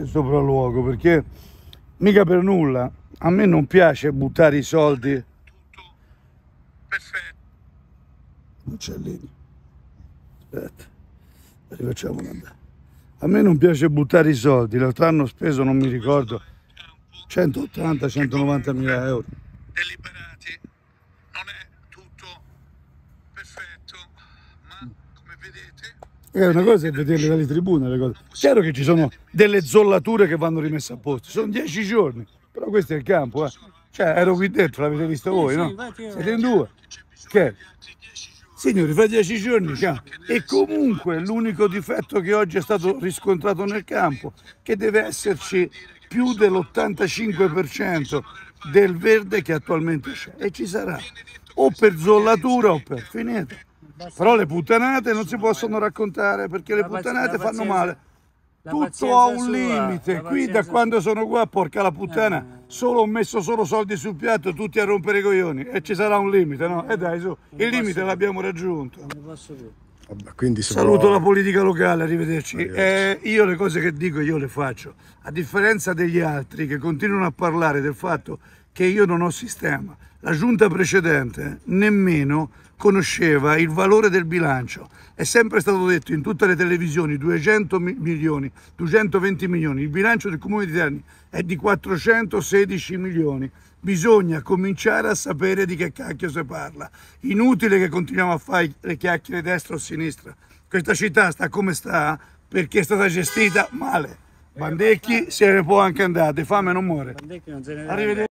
del sopralluogo perché mica per nulla a me non piace buttare i soldi tutto perfetto non c'è linea aspetta rifacciamo andare a me non piace buttare i soldi l'altro anno speso non mi ricordo 180 190 mila euro deliberati non è tutto perfetto ma come vedete è una cosa è vederle dalle tribune le cose. Chiaro che ci sono delle zollature che vanno rimesse a posto, sono dieci giorni, però questo è il campo, eh. Cioè, ero qui dentro, l'avete visto voi, no? Siete in due. Che? Signori, fra dieci giorni c'è. E comunque l'unico difetto che oggi è stato riscontrato nel campo, che deve esserci più dell'85% del verde che attualmente c'è. E ci sarà, o per zollatura o per finita. Però le puttanate non si possono raccontare perché le puttanate fanno male. Tutto ha un limite. Qui da quando sono qua, porca la puttana, eh. solo ho messo solo soldi sul piatto, tutti a rompere i coglioni. E ci sarà un limite, no? E eh, dai, su, il limite l'abbiamo raggiunto. Non posso più. Vabbè, Saluto la politica locale, arrivederci. Eh, io le cose che dico io le faccio, a differenza degli altri che continuano a parlare del fatto che io non ho sistema. La giunta precedente nemmeno conosceva il valore del bilancio. È sempre stato detto in tutte le televisioni 200 milioni, 220 milioni. Il bilancio del Comune di Terni è di 416 milioni. Bisogna cominciare a sapere di che cacchio si parla. Inutile che continuiamo a fare le chiacchiere destra o sinistra. Questa città sta come sta perché è stata gestita male. Eh, Bandecchi se ne può anche andare, fame non muore. Arrivederci.